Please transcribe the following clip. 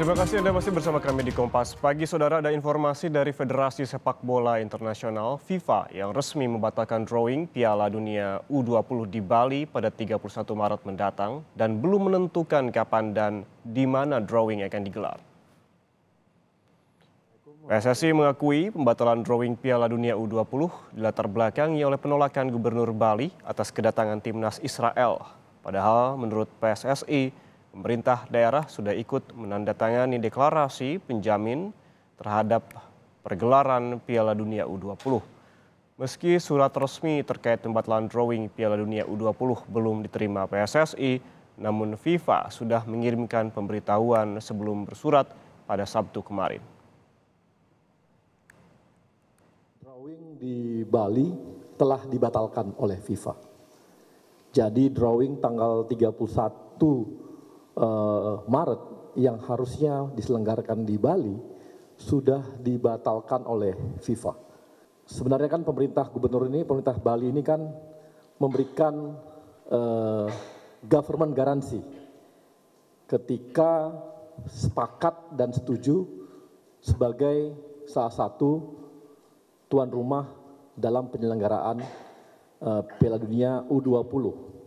Terima kasih Anda masih bersama kami di Kompas. Pagi saudara ada informasi dari Federasi Sepak Bola Internasional FIFA yang resmi membatalkan drawing Piala Dunia U20 di Bali pada 31 Maret mendatang dan belum menentukan kapan dan di mana drawing akan digelar. PSSI mengakui pembatalan drawing Piala Dunia U20 dilatar belakangi oleh penolakan Gubernur Bali atas kedatangan timnas Israel. Padahal menurut PSSI, Pemerintah daerah sudah ikut menandatangani deklarasi penjamin terhadap pergelaran Piala Dunia U20. Meski surat resmi terkait pembatalan drawing Piala Dunia U20 belum diterima PSSI, namun FIFA sudah mengirimkan pemberitahuan sebelum bersurat pada Sabtu kemarin. Drawing di Bali telah dibatalkan oleh FIFA. Jadi drawing tanggal 31 Eh, maret yang harusnya diselenggarakan di bali sudah dibatalkan oleh fifa sebenarnya kan pemerintah gubernur ini pemerintah bali ini kan memberikan uh, government garansi ketika sepakat dan setuju sebagai salah satu tuan rumah dalam penyelenggaraan uh, Piala Dunia U20